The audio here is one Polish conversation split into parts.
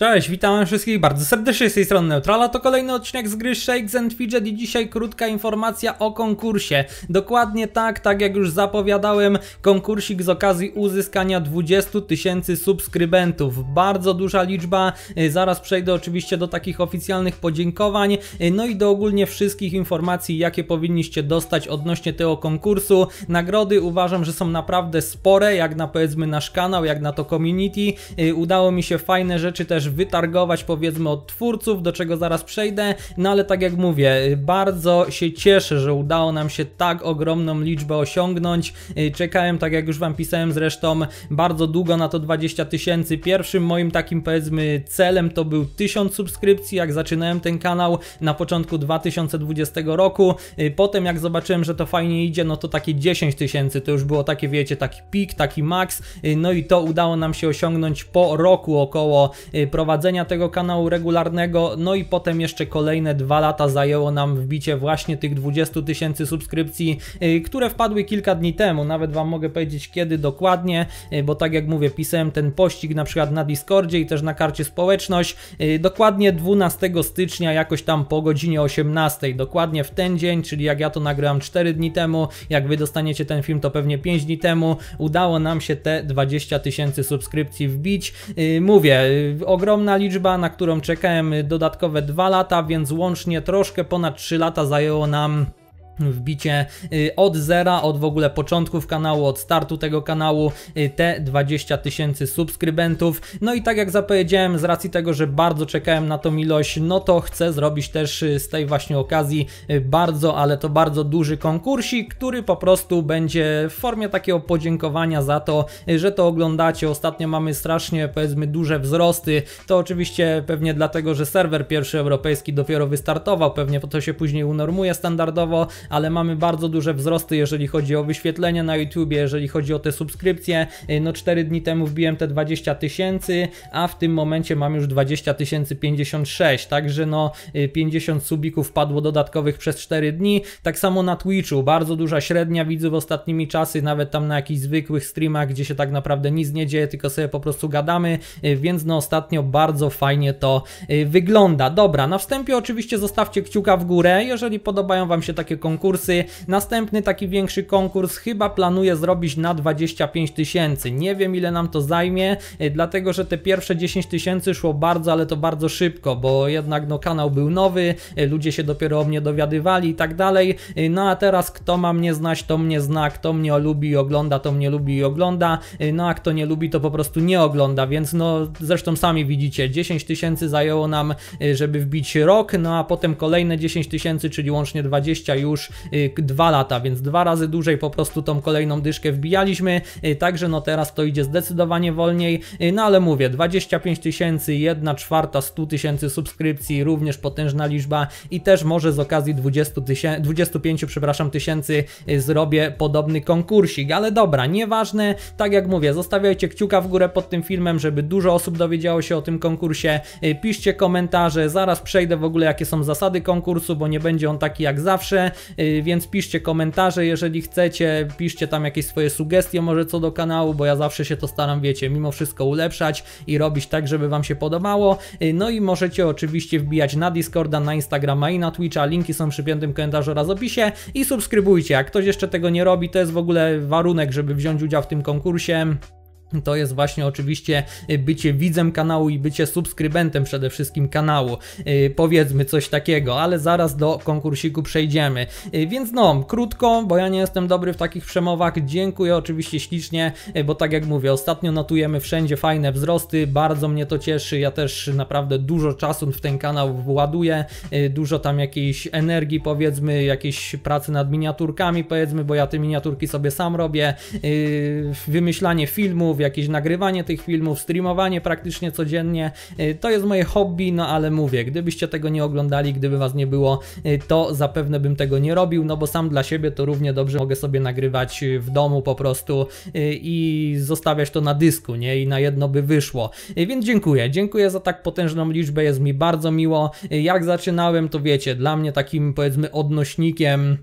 Cześć, witam wszystkich bardzo serdecznie z tej strony Neutrala, to kolejny odcinek z gry Shakes and Fidget i dzisiaj krótka informacja o konkursie. Dokładnie tak, tak jak już zapowiadałem, konkursik z okazji uzyskania 20 tysięcy subskrybentów. Bardzo duża liczba, y, zaraz przejdę oczywiście do takich oficjalnych podziękowań, y, no i do ogólnie wszystkich informacji, jakie powinniście dostać odnośnie tego konkursu. Nagrody uważam, że są naprawdę spore, jak na powiedzmy nasz kanał, jak na to community. Y, udało mi się fajne rzeczy też wytargować powiedzmy od twórców, do czego zaraz przejdę, no ale tak jak mówię, bardzo się cieszę, że udało nam się tak ogromną liczbę osiągnąć. Y, czekałem, tak jak już Wam pisałem zresztą, bardzo długo na to 20 tysięcy. Pierwszym moim takim powiedzmy celem to był 1000 subskrypcji, jak zaczynałem ten kanał na początku 2020 roku. Y, potem jak zobaczyłem, że to fajnie idzie, no to takie 10 tysięcy to już było takie, wiecie, taki pik, taki max. Y, no i to udało nam się osiągnąć po roku około prowadzenia tego kanału regularnego, no i potem jeszcze kolejne dwa lata zajęło nam wbicie właśnie tych 20 tysięcy subskrypcji, y, które wpadły kilka dni temu, nawet Wam mogę powiedzieć kiedy dokładnie, y, bo tak jak mówię, pisałem ten pościg na przykład na Discordzie i też na karcie społeczność, y, dokładnie 12 stycznia jakoś tam po godzinie 18, dokładnie w ten dzień, czyli jak ja to nagrałem 4 dni temu, jak Wy dostaniecie ten film to pewnie 5 dni temu, udało nam się te 20 tysięcy subskrypcji wbić. Mówię, ogromnie ogromna liczba, na którą czekałem dodatkowe 2 lata, więc łącznie troszkę ponad 3 lata zajęło nam wbicie y, od zera, od w ogóle początków kanału, od startu tego kanału y, te 20 tysięcy subskrybentów. No i tak jak zapowiedziałem, z racji tego, że bardzo czekałem na tą ilość, no to chcę zrobić też y, z tej właśnie okazji bardzo, ale to bardzo duży konkursik, który po prostu będzie w formie takiego podziękowania za to, że to oglądacie. Ostatnio mamy strasznie, powiedzmy, duże wzrosty. To oczywiście pewnie dlatego, że serwer pierwszy europejski dopiero wystartował, pewnie to się później unormuje standardowo, ale mamy bardzo duże wzrosty, jeżeli chodzi o wyświetlenia na YouTubie, jeżeli chodzi o te subskrypcje. Y, no 4 dni temu wbiłem te 20 tysięcy, a w tym momencie mam już 20 056, także no 50 y, subików padło dodatkowych przez 4 dni. Tak samo na Twitchu, bardzo duża średnia widzów ostatnimi czasy, nawet tam na jakichś zwykłych streamach, gdzie się tak naprawdę nic nie dzieje, tylko sobie po prostu gadamy, y, więc no ostatnio bardzo fajnie to wygląda. Dobra, na wstępie oczywiście zostawcie kciuka w górę, jeżeli podobają Wam się takie konkursy, konkursy. Następny taki większy konkurs chyba planuję zrobić na 25 tysięcy. Nie wiem ile nam to zajmie, e, dlatego że te pierwsze 10 tysięcy szło bardzo, ale to bardzo szybko, bo jednak no, kanał był nowy, e, ludzie się dopiero o mnie dowiadywali i tak dalej. E, no a teraz kto ma mnie znać, to mnie zna, kto mnie lubi i ogląda, to mnie lubi i ogląda, no a kto nie lubi, to po prostu nie ogląda, więc no zresztą sami widzicie, 10 tysięcy zajęło nam, żeby wbić rok, no a potem kolejne 10 tysięcy, czyli łącznie 20 już już y, dwa lata, więc dwa razy dłużej po prostu tą kolejną dyszkę wbijaliśmy, y, także no teraz to idzie zdecydowanie wolniej, y, no ale mówię, 25 tysięcy, 1 czwarta 100 tysięcy subskrypcji, również potężna liczba i też może z okazji 20 tysięcy, 25 przepraszam, tysięcy zrobię podobny konkursik, ale dobra, nieważne, tak jak mówię, zostawiajcie kciuka w górę pod tym filmem, żeby dużo osób dowiedziało się o tym konkursie, piszcie komentarze, zaraz przejdę w ogóle jakie są zasady konkursu, bo nie będzie on taki jak zawsze, Y, więc piszcie komentarze, jeżeli chcecie, piszcie tam jakieś swoje sugestie może co do kanału, bo ja zawsze się to staram, wiecie, mimo wszystko ulepszać i robić tak, żeby Wam się podobało. Y, no i możecie oczywiście wbijać na Discorda, na Instagrama i na Twitcha, linki są przy piętym komentarzu oraz opisie i subskrybujcie, jak ktoś jeszcze tego nie robi, to jest w ogóle warunek, żeby wziąć udział w tym konkursie. To jest właśnie oczywiście y, bycie widzem kanału i bycie subskrybentem przede wszystkim kanału. Yy, powiedzmy coś takiego, ale zaraz do konkursiku przejdziemy. Yy, więc no, krótko, bo ja nie jestem dobry w takich przemowach. Dziękuję oczywiście ślicznie, yy, bo tak jak mówię, ostatnio notujemy wszędzie fajne wzrosty. Bardzo mnie to cieszy. Ja też naprawdę dużo czasu w ten kanał właduję. Y, dużo tam jakiejś energii, powiedzmy, jakiejś pracy nad miniaturkami, powiedzmy, bo ja te miniaturki sobie sam robię. Y, wymyślanie filmów, jakieś nagrywanie tych filmów, streamowanie praktycznie codziennie. Y, to jest moje hobby, no ale mówię, gdybyście tego nie oglądali, gdyby was nie było, y, to zapewne bym tego nie robił, no bo sam dla siebie to równie dobrze mogę sobie nagrywać y, w domu po prostu i zostawiać to na dysku, nie? I na jedno by wyszło. Więc dziękuję, dziękuję za tak potężną liczbę, jest mi bardzo miło. Jak zaczynałem, to wiecie, dla mnie takim powiedzmy odnośnikiem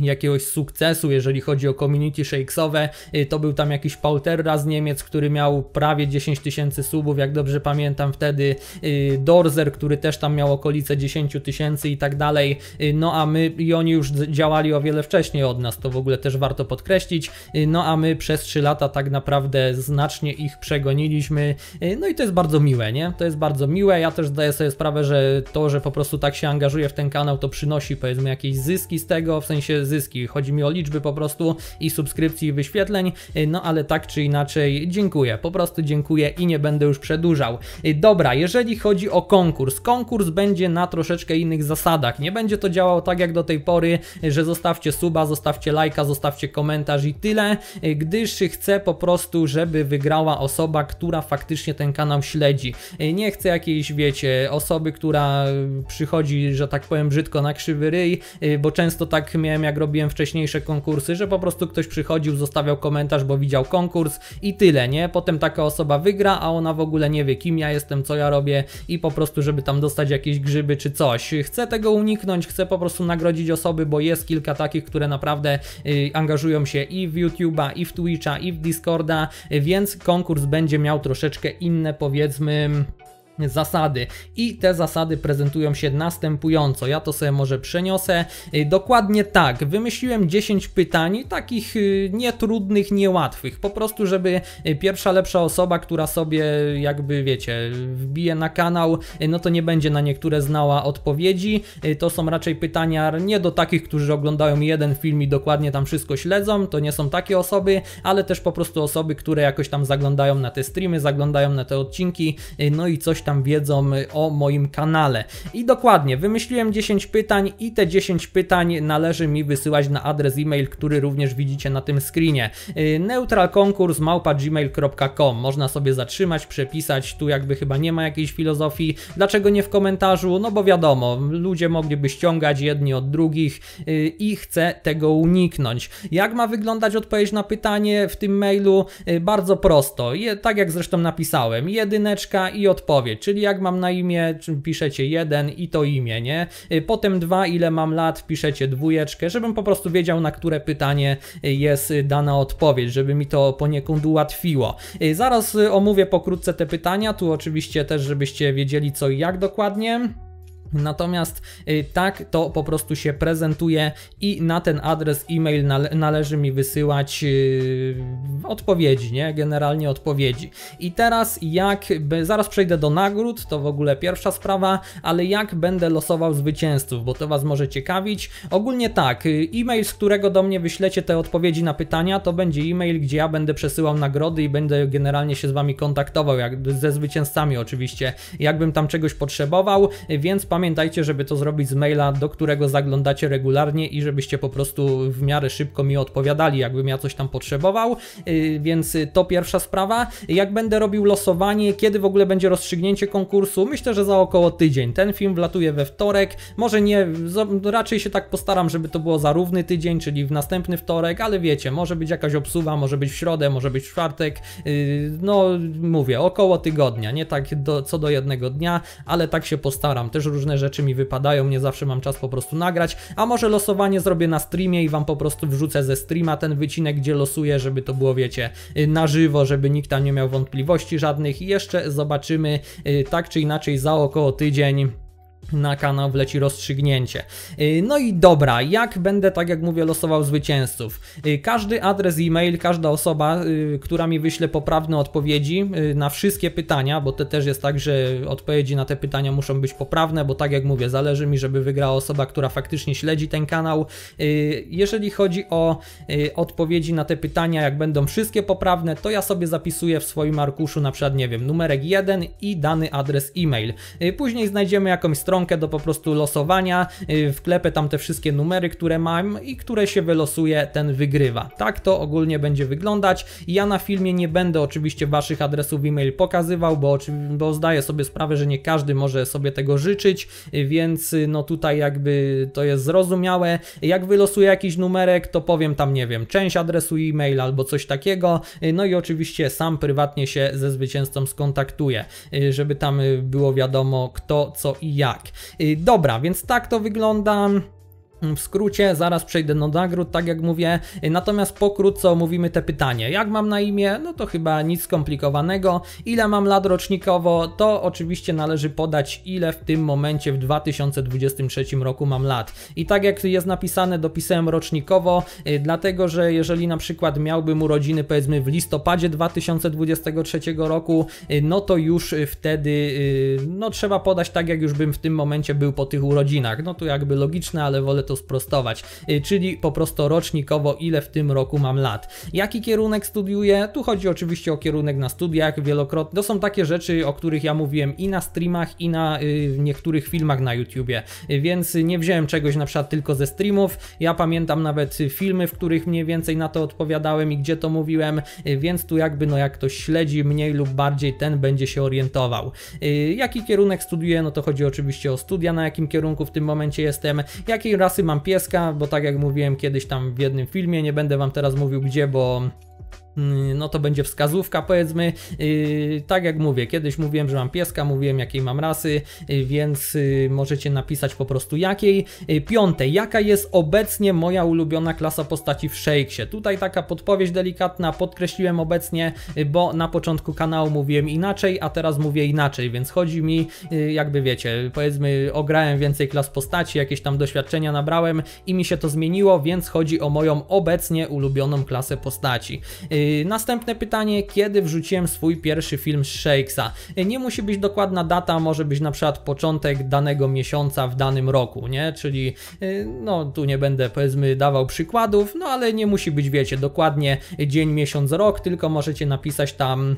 jakiegoś sukcesu, jeżeli chodzi o community shakesowe. Y, to był tam jakiś Pauterra z Niemiec, który miał prawie 10 tysięcy subów, jak dobrze pamiętam wtedy. Y, Dorzer, który też tam miał okolice 10 tysięcy i tak dalej. Y, no a my, i oni już działali o wiele wcześniej od nas, to w ogóle też warto podkreślić. No a my przez 3 lata tak naprawdę znacznie ich przegoniliśmy. No i to jest bardzo miłe, nie? To jest bardzo miłe. Ja też zdaję sobie sprawę, że to, że po prostu tak się angażuję w ten kanał, to przynosi powiedzmy jakieś zyski z tego, w sensie zyski. Chodzi mi o liczby po prostu i subskrypcji i wyświetleń, y, no ale tak czy inaczej dziękuję, po prostu dziękuję i nie będę już przedłużał. Y, dobra, jeżeli chodzi o konkurs, konkurs będzie na troszeczkę innych zasadach. Nie będzie to działało tak jak do tej pory, y, że zostawcie suba, zostawcie lajka, zostawcie komentarz i tyle, gdyż chcę po prostu, żeby wygrała osoba, która faktycznie ten kanał śledzi. Nie chcę jakiejś, wiecie, osoby, która przychodzi, że tak powiem brzydko, na krzywy ryj, bo często tak miałem jak jak robiłem wcześniejsze konkursy, że po prostu ktoś przychodził, zostawiał komentarz, bo widział konkurs i tyle, nie? Potem taka osoba wygra, a ona w ogóle nie wie kim ja jestem, co ja robię i po prostu, żeby tam dostać jakieś grzyby czy coś. Chcę tego uniknąć, chcę po prostu nagrodzić osoby, bo jest kilka takich, które naprawdę yy, angażują się i w YouTube'a, i w Twitcha, i w Discorda, więc konkurs będzie miał troszeczkę inne powiedzmy zasady. I te zasady prezentują się następująco. Ja to sobie może przeniosę. Y, dokładnie tak. Wymyśliłem 10 pytań, takich y, nietrudnych, niełatwych. Po prostu, żeby y, pierwsza lepsza osoba, która sobie jakby wiecie, wbije na kanał, no to nie będzie na niektóre znała odpowiedzi. To są raczej pytania nie do takich, którzy oglądają jeden film i dokładnie tam wszystko śledzą. To nie są takie osoby, ale też po prostu osoby, które jakoś tam zaglądają na te streamy, zaglądają na te odcinki, no i coś tam wiedzą y, o moim kanale. I dokładnie, wymyśliłem 10 pytań i te 10 pytań należy mi wysyłać na adres e-mail, który również widzicie na tym screenie. Y, Neutralkonkurs Można sobie zatrzymać, przepisać, tu jakby chyba nie ma jakiejś filozofii. Dlaczego nie w komentarzu? No bo wiadomo, ludzie mogliby ściągać jedni od drugich y, i chcę tego uniknąć. Jak ma wyglądać odpowiedź na pytanie w tym mailu? Bardzo prosto, tak jak zresztą napisałem, jedyneczka i odpowiedź czyli jak mam na imię, piszecie jeden i to imię, nie? Y, potem dwa, ile mam lat, piszecie dwójeczkę, żebym po prostu wiedział, na które pytanie y, jest y, dana odpowiedź, żeby mi to poniekąd ułatwiło. Zaraz omówię pokrótce te pytania, tu oczywiście też, żebyście wiedzieli co i jak dokładnie. Natomiast y, tak to po prostu się prezentuje i na ten adres e-mail nale należy mi wysyłać yy, odpowiedzi, nie? Generalnie odpowiedzi. I teraz jak, zaraz przejdę do nagród, to w ogóle pierwsza sprawa, ale jak będę losował zwycięzców, bo to Was może ciekawić. Ogólnie tak, y, e-mail, z którego do mnie wyślecie te odpowiedzi na pytania, to będzie e-mail, gdzie ja będę przesyłał nagrody i będę generalnie się z Wami kontaktował, jak, ze zwycięzcami oczywiście, jakbym tam czegoś potrzebował, więc pamiętajcie, żeby to zrobić z maila, do którego zaglądacie regularnie i żebyście po prostu w miarę szybko mi odpowiadali, jakbym ja coś tam potrzebował. Y, więc to pierwsza sprawa. Jak będę robił losowanie, kiedy w ogóle będzie rozstrzygnięcie konkursu? Myślę, że za około tydzień. Ten film wlatuje we wtorek. Może nie, raczej się tak postaram, żeby to było za równy tydzień, czyli w następny wtorek, ale wiecie, może być jakaś obsuwa, może być w środę, może być w czwartek. Y, no, mówię, około tygodnia, nie tak do, co do jednego dnia, ale tak się postaram. Też różne różne rzeczy mi wypadają, nie zawsze mam czas po prostu nagrać, a może losowanie zrobię na streamie i wam po prostu wrzucę ze streama ten wycinek, gdzie losuję, żeby to było, wiecie, y, na żywo, żeby nikt tam nie miał wątpliwości żadnych i jeszcze zobaczymy y, tak czy inaczej za około tydzień na kanał wleci rozstrzygnięcie. Y, no i dobra, jak będę, tak jak mówię, losował zwycięzców? Y, każdy adres e-mail, każda osoba, y, która mi wyśle poprawne odpowiedzi na wszystkie pytania, bo to też jest tak, że odpowiedzi na te pytania muszą być poprawne, bo tak jak mówię, zależy mi, żeby wygrała osoba, która faktycznie śledzi ten kanał. Jeżeli chodzi o odpowiedzi na te pytania, jak będą wszystkie poprawne, to ja sobie zapisuję w swoim arkuszu na przykład, nie wiem, numerek 1 i dany adres e-mail. Później znajdziemy jakąś stronę, stronkę do po prostu losowania, y, wklepę tam te wszystkie numery, które mam i które się wylosuje, ten wygrywa. Tak to ogólnie będzie wyglądać. Ja na filmie nie będę oczywiście Waszych adresów e-mail pokazywał, bo, bo zdaję sobie sprawę, że nie każdy może sobie tego życzyć, y, więc y, no tutaj jakby to jest zrozumiałe. Jak wylosuję jakiś numerek, to powiem tam, nie wiem, część adresu e-mail albo coś takiego, no i oczywiście sam prywatnie się ze zwycięzcą skontaktuję, żeby tam było wiadomo kto, co i jak. Tak. Y, dobra, więc tak to wygląda. Mm, w skrócie, zaraz przejdę do nagród, tak jak mówię, y, natomiast pokrótce omówimy te pytanie. Jak mam na imię? No to chyba nic skomplikowanego. Ile mam lat rocznikowo? To oczywiście należy podać, ile w tym momencie w 2023 roku mam lat. I tak jak jest napisane, dopisałem rocznikowo, y, dlatego że jeżeli na przykład miałbym urodziny powiedzmy w listopadzie 2023 roku, y, no to już wtedy no trzeba podać tak jak już bym w tym momencie był po tych urodzinach. No to jakby logiczne, ale wolę to sprostować, y, czyli po prostu rocznikowo ile w tym roku mam lat. Jaki kierunek studiuję? Tu chodzi oczywiście o kierunek na studiach wielokrotnie. To są takie rzeczy, o których ja mówiłem i na streamach, i na y, niektórych filmach na YouTubie, y, więc nie wziąłem czegoś na przykład tylko ze streamów. Ja pamiętam nawet filmy, w których mniej więcej na to odpowiadałem i gdzie to mówiłem, y, więc tu jakby no jak ktoś śledzi mniej lub bardziej, ten będzie się orientował. Jaki kierunek studiuję? No to chodzi oczywiście o studia, na jakim kierunku w tym momencie jestem, jakiej raz mam pieska, bo tak jak mówiłem kiedyś tam w jednym filmie, nie będę wam teraz mówił gdzie, bo Mm, no to będzie wskazówka, powiedzmy. Y, tak jak mówię, kiedyś mówiłem, że mam pieska, mówiłem jakiej mam rasy, y, więc y, możecie napisać po prostu jakiej. Piąte, jaka jest obecnie moja ulubiona klasa postaci w Shakesie? Tutaj taka podpowiedź delikatna, podkreśliłem obecnie, bo na początku kanału mówiłem inaczej, a teraz mówię inaczej, więc chodzi mi, jakby wiecie, powiedzmy, ograłem więcej klas postaci, jakieś tam doświadczenia nabrałem i mi się to zmieniło, więc chodzi o moją obecnie ulubioną klasę postaci. Yy, następne pytanie, kiedy wrzuciłem swój pierwszy film z Shakesa? Yy, nie musi być dokładna data, może być na przykład początek danego miesiąca w danym roku, nie? Czyli, yy, no tu nie będę powiedzmy dawał przykładów, no ale nie musi być, wiecie, dokładnie dzień, miesiąc, rok, tylko możecie napisać tam...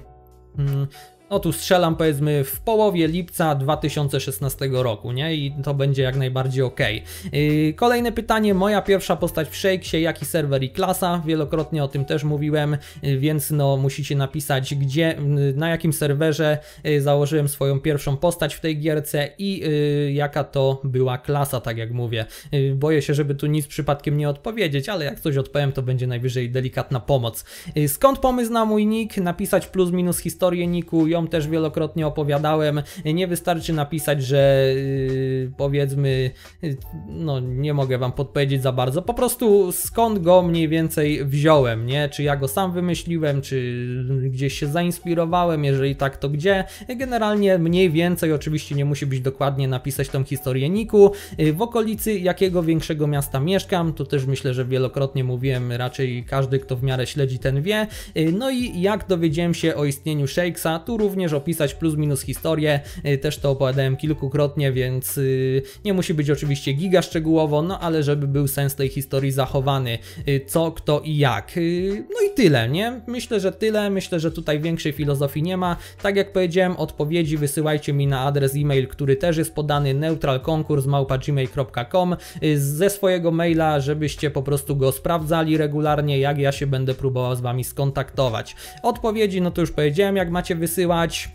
Hmm, no tu strzelam powiedzmy w połowie lipca 2016 roku, nie? I to będzie jak najbardziej ok. Yy, kolejne pytanie, moja pierwsza postać w Shakesie, jaki serwer i klasa? Wielokrotnie o tym też mówiłem, yy, więc no musicie napisać gdzie, yy, na jakim serwerze y, założyłem swoją pierwszą postać w tej gierce i y, jaka to była klasa, tak jak mówię. Y, boję się, żeby tu nic przypadkiem nie odpowiedzieć, ale jak coś odpowiem, to będzie najwyżej delikatna pomoc. skąd pomysł na mój nick? Napisać plus minus historię niku, ją też wielokrotnie opowiadałem. Nie wystarczy napisać, że yy, powiedzmy, yy, no nie mogę wam podpowiedzieć za bardzo, po prostu skąd go mniej więcej wziąłem, nie? Czy ja go sam wymyśliłem, czy gdzieś się zainspirowałem, jeżeli tak, to gdzie? Generalnie mniej więcej, oczywiście nie musi być dokładnie napisać tą historię Niku. Y, w okolicy jakiego większego miasta mieszkam, to też myślę, że wielokrotnie mówiłem, raczej każdy, kto w miarę śledzi, ten wie. Y, no i jak dowiedziałem się o istnieniu Shakesa, tu również opisać plus minus historię, y, też to opowiadałem kilkukrotnie, więc y, nie musi być oczywiście giga szczegółowo, no ale żeby był sens tej historii zachowany, y, co, kto i jak. No i tyle, nie? Myślę, że tyle, myślę, że tutaj większej filozofii nie ma. Tak jak powiedziałem, odpowiedzi wysyłajcie mi na adres e-mail, który też jest podany neutralkonkurs.gmail.com ze swojego maila, żebyście po prostu go sprawdzali regularnie, jak ja się będę próbował z Wami skontaktować. Odpowiedzi, no to już powiedziałem, jak macie wysyłać, much.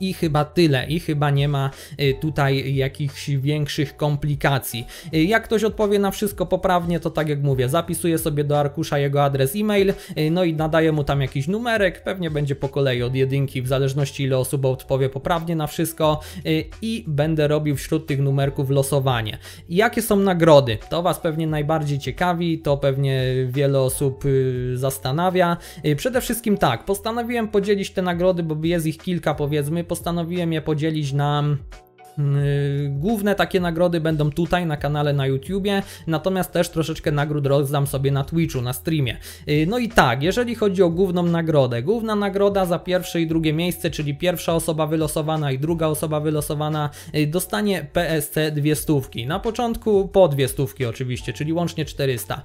I chyba tyle, i chyba nie ma y, tutaj jakichś większych komplikacji. Y, jak ktoś odpowie na wszystko poprawnie, to tak jak mówię, zapisuję sobie do arkusza jego adres e-mail, y, no i nadaję mu tam jakiś numerek, pewnie będzie po kolei od jedynki, w zależności ile osób odpowie poprawnie na wszystko i będę robił wśród tych numerków losowanie. Jakie są nagrody? To Was pewnie najbardziej ciekawi, to pewnie wiele osób zastanawia. Przede wszystkim tak, postanowiłem podzielić te nagrody, bo jest ich kilka powiedzmy, postanowiłem je podzielić na Y, główne takie nagrody będą tutaj na kanale na YouTubie, natomiast też troszeczkę nagród rozdam sobie na Twitchu, na streamie. Y, no i tak, jeżeli chodzi o główną nagrodę, główna nagroda za pierwsze i drugie miejsce, czyli pierwsza osoba wylosowana i druga osoba wylosowana y, dostanie PSC dwie stówki. Na początku po dwie stówki oczywiście, czyli łącznie 400.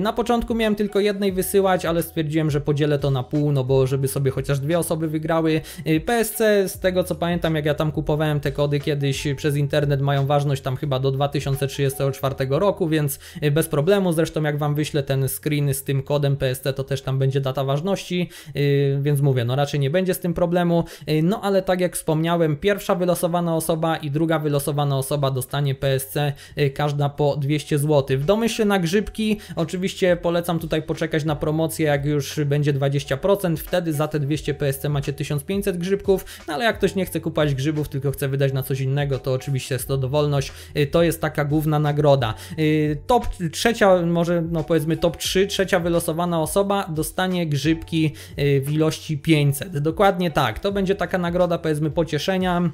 Na początku miałem tylko jednej wysyłać, ale stwierdziłem, że podzielę to na pół, no bo żeby sobie chociaż dwie osoby wygrały. PSC z tego co pamiętam, jak ja tam kupowałem te kody kiedyś, gdzieś przez internet mają ważność tam chyba do 2034 roku, więc e, bez problemu. Zresztą jak Wam wyślę ten screen z tym kodem PST, to też tam będzie data ważności, e, więc mówię, no raczej nie będzie z tym problemu. E, no ale tak jak wspomniałem, pierwsza wylosowana osoba i druga wylosowana osoba dostanie PSC, każda po 200 zł. W domyśle na grzybki oczywiście polecam tutaj poczekać na promocję, jak już będzie 20%, wtedy za te 200 PSC macie 1500 grzybków, no ale jak ktoś nie chce kupować grzybów, tylko chce wydać na coś innego, innego, to oczywiście jest to dowolność, y, to jest taka główna nagroda. Y, top trzecia, może no powiedzmy top 3, trzecia wylosowana osoba dostanie grzybki y, w ilości 500. Dokładnie tak, to będzie taka nagroda powiedzmy pocieszenia.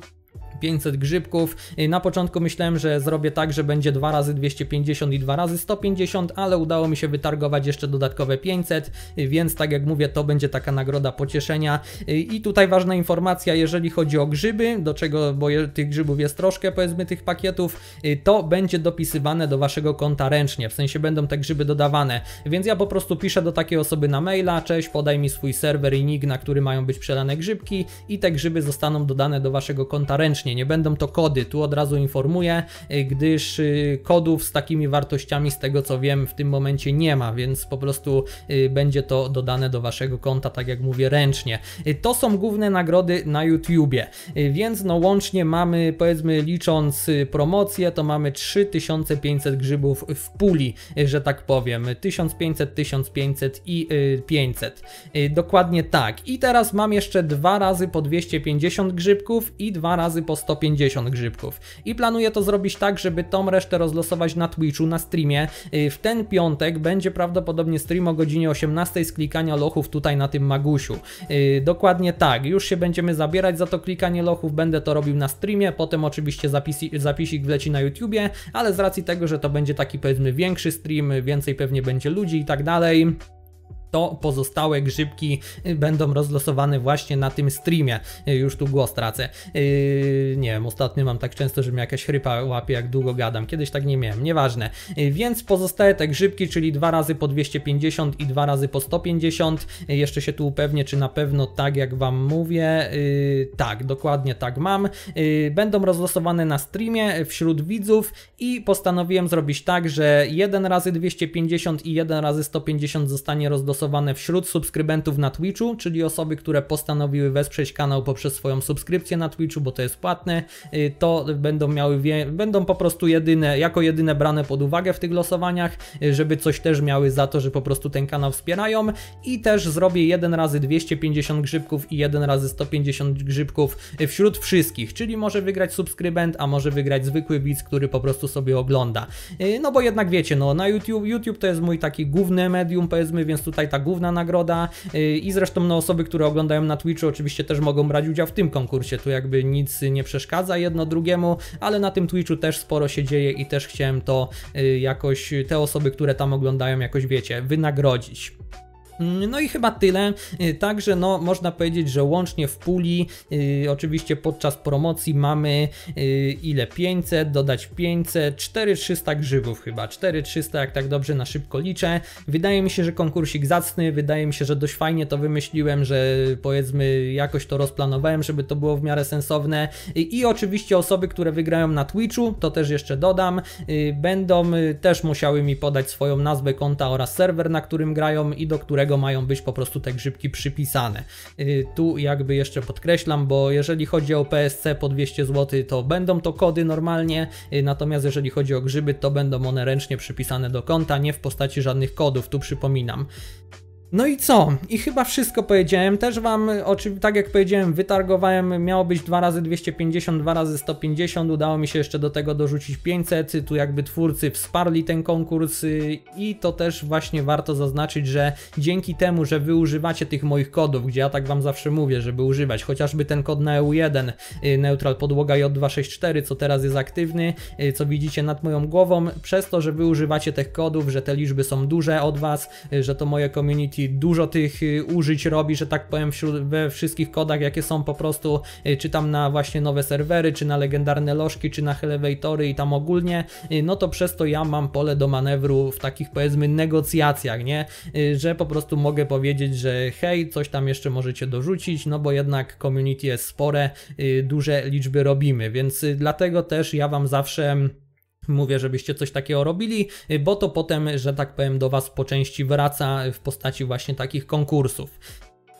500 grzybków. Y, na początku myślałem, że zrobię tak, że będzie 2 razy 250 i 2 razy 150, ale udało mi się wytargować jeszcze dodatkowe 500, y, więc tak jak mówię, to będzie taka nagroda pocieszenia. Y, I tutaj ważna informacja, jeżeli chodzi o grzyby, do czego, bo tych grzybów jest troszkę, powiedzmy tych pakietów, to będzie dopisywane do waszego konta ręcznie, w sensie będą te grzyby dodawane. Więc ja po prostu piszę do takiej osoby na maila, cześć, podaj mi swój serwer i nick, na który mają być przelane grzybki i te grzyby zostaną dodane do waszego konta ręcznie właśnie, nie będą to kody, tu od razu informuję, y, gdyż y, kodów z takimi wartościami z tego co wiem w tym momencie nie ma, więc po prostu y, będzie to dodane do waszego konta, tak jak mówię, ręcznie. To są główne nagrody na YouTubie, więc no łącznie mamy, powiedzmy licząc promocję, to mamy 3500 grzybów w puli, że tak powiem, 1500, 1500 i 500. Dokładnie tak. I teraz mam jeszcze dwa razy po 250 grzybków i dwa razy po 150 grzybków. I planuję to zrobić tak, żeby tą resztę rozlosować na Twitchu, na streamie. Y, w ten piątek będzie prawdopodobnie stream o godzinie 18 z klikania lochów tutaj na tym Magusiu. Y, dokładnie tak, już się będziemy zabierać za to klikanie lochów, będę to robił na streamie, potem oczywiście zapisi, zapisik wleci na YouTubie, ale z racji tego, że to będzie taki powiedzmy większy stream, więcej pewnie będzie ludzi i tak dalej to pozostałe grzybki y, będą rozlosowane właśnie na tym streamie. Y, już tu głos tracę. Yy, nie wiem, ostatnio mam tak często, że mi jakaś chrypa łapie, jak długo gadam. Kiedyś tak nie miałem, nieważne. Yy, więc pozostałe te grzybki, czyli dwa razy po 250 i dwa razy po 150. Yy, jeszcze się tu upewnię, czy na pewno tak jak Wam mówię. Y, tak, dokładnie tak mam. będą rozlosowane na streamie wśród widzów i postanowiłem zrobić tak, że jeden razy 250 i jeden razy 150 zostanie rozlosowane wśród subskrybentów na Twitchu, czyli osoby, które postanowiły wesprzeć kanał poprzez swoją subskrypcję na Twitchu, bo to jest płatne, y, to będą miały, będą po prostu jedyne, jako jedyne brane pod uwagę w tych losowaniach, y, żeby coś też miały za to, że po prostu ten kanał wspierają i też zrobię 1 razy 250 grzybków i 1 razy 150 grzybków y, wśród wszystkich, czyli może wygrać subskrybent, a może wygrać zwykły widz, który po prostu sobie ogląda. No bo jednak wiecie, no na YouTube, YouTube to jest mój taki główny medium powiedzmy, więc tutaj ta główna nagroda y, i zresztą no, osoby, które oglądają na Twitchu oczywiście też mogą brać udział w tym konkursie, tu jakby nic nie przeszkadza jedno drugiemu, ale na tym Twitchu też sporo się dzieje i też chciałem to y, jakoś, te osoby, które tam oglądają jakoś wiecie, wynagrodzić. Mm, no i chyba tyle. Y, także no, można powiedzieć, że łącznie w puli, yy, oczywiście podczas promocji mamy yy, ile 500, dodać 500, 4300 grzybów chyba, 4300 jak tak dobrze na szybko liczę. Wydaje mi się, że konkursik zacny, wydaje mi się, że dość fajnie to wymyśliłem, że powiedzmy jakoś to rozplanowałem, żeby to było w miarę sensowne. Yy, I oczywiście osoby, które wygrają na Twitchu, to też jeszcze dodam, y, będą y, też musiały mi podać swoją nazwę konta oraz serwer, na którym grają i do którego którego mają być po prostu te grzybki przypisane. Y, tu jakby jeszcze podkreślam, bo jeżeli chodzi o PSC po 200 zł, to będą to kody normalnie, y, natomiast jeżeli chodzi o grzyby, to będą one ręcznie przypisane do konta, nie w postaci żadnych kodów, tu przypominam. No i co? I chyba wszystko powiedziałem. Też wam, tak jak powiedziałem, wytargowałem, miało być 2 razy 250, 2 razy 150, udało mi się jeszcze do tego dorzucić 500, tu jakby twórcy wsparli ten konkurs y, i to też właśnie warto zaznaczyć, że dzięki temu, że wy używacie tych moich kodów, gdzie ja tak wam zawsze mówię, żeby używać, chociażby ten kod na EU1, y, neutral podłoga J264, co teraz jest aktywny, y, co widzicie nad moją głową, przez to, że wy używacie tych kodów, że te liczby są duże od was, że to moje community dużo tych y, użyć robi, że tak powiem, wśród, we wszystkich kodach, jakie są po prostu, y, czy tam na właśnie nowe serwery, czy na legendarne lożki, czy na elevatory i tam ogólnie, y, no to przez to ja mam pole do manewru w takich powiedzmy negocjacjach, nie? Że po prostu mogę powiedzieć, że hej, coś tam jeszcze możecie dorzucić, no bo jednak community jest spore, duże liczby robimy, więc dlatego też ja Wam zawsze Mówię, żebyście coś takiego robili, bo to potem, że tak powiem, do Was po części wraca w postaci właśnie takich konkursów.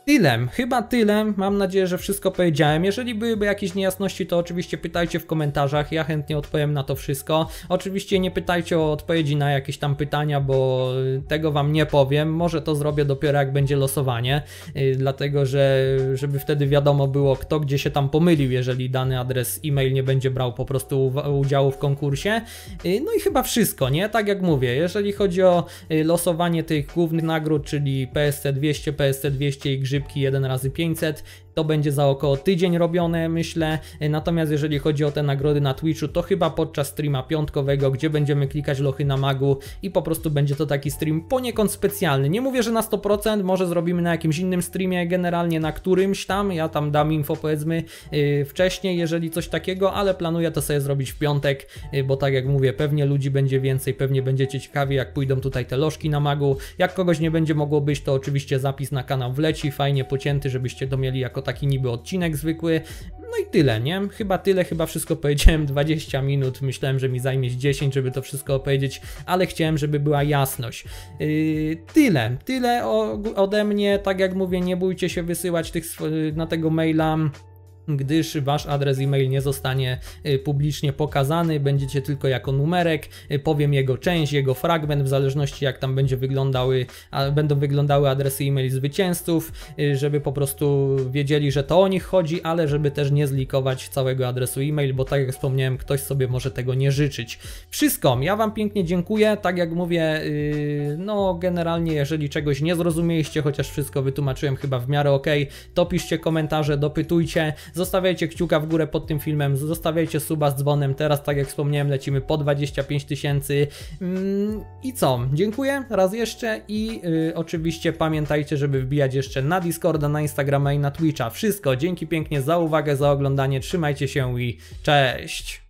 Tylem, chyba tylem. Mam nadzieję, że wszystko powiedziałem. Jeżeli byłyby jakieś niejasności, to oczywiście pytajcie w komentarzach. Ja chętnie odpowiem na to wszystko. Oczywiście nie pytajcie o odpowiedzi na jakieś tam pytania, bo y, tego wam nie powiem. Może to zrobię dopiero jak będzie losowanie, y, dlatego że żeby wtedy wiadomo było, kto gdzie się tam pomylił, jeżeli dany adres e-mail nie będzie brał po prostu udziału w konkursie. Y, no i chyba wszystko, nie? Tak jak mówię, jeżeli chodzi o losowanie tych głównych nagród, czyli PSC 200, PSC 200 i grzybki 1 razy 500 to będzie za około tydzień robione, myślę. Natomiast jeżeli chodzi o te nagrody na Twitchu, to chyba podczas streama piątkowego, gdzie będziemy klikać lochy na magu i po prostu będzie to taki stream poniekąd specjalny. Nie mówię, że na 100%, może zrobimy na jakimś innym streamie, generalnie na którymś tam. Ja tam dam info powiedzmy yy, wcześniej, jeżeli coś takiego, ale planuję to sobie zrobić w piątek, yy, bo tak jak mówię, pewnie ludzi będzie więcej, pewnie będziecie ciekawi, jak pójdą tutaj te lożki na magu. Jak kogoś nie będzie mogło być, to oczywiście zapis na kanał wleci, fajnie pocięty, żebyście to mieli jako taki niby odcinek zwykły. No i tyle, nie? Chyba tyle, chyba wszystko powiedziałem, 20 minut, myślałem, że mi zajmie 10, żeby to wszystko opowiedzieć, ale chciałem, żeby była jasność. Yy, tyle, tyle o, ode mnie, tak jak mówię, nie bójcie się wysyłać tych, na tego maila gdyż wasz adres e-mail nie zostanie e, publicznie pokazany, będziecie tylko jako numerek, e, powiem jego część, jego fragment, w zależności jak tam będzie wyglądały, będą wyglądały adresy e-mail zwycięzców, e, żeby po prostu wiedzieli, że to o nich chodzi, ale żeby też nie zlikować całego adresu e-mail, bo tak jak wspomniałem, ktoś sobie może tego nie życzyć. Wszystko, ja wam pięknie dziękuję, tak jak mówię, no generalnie jeżeli czegoś nie zrozumieliście, chociaż wszystko wytłumaczyłem chyba w miarę ok, to piszcie komentarze, dopytujcie, Zostawiajcie kciuka w górę pod tym filmem, zostawiajcie suba z dzwonem. Teraz, tak jak wspomniałem, lecimy po 25 tysięcy. Mm, I co? Dziękuję raz jeszcze i y, oczywiście pamiętajcie, żeby wbijać jeszcze na Discorda, na Instagrama i na Twitcha. Wszystko. Dzięki pięknie za uwagę, za oglądanie. Trzymajcie się i cześć!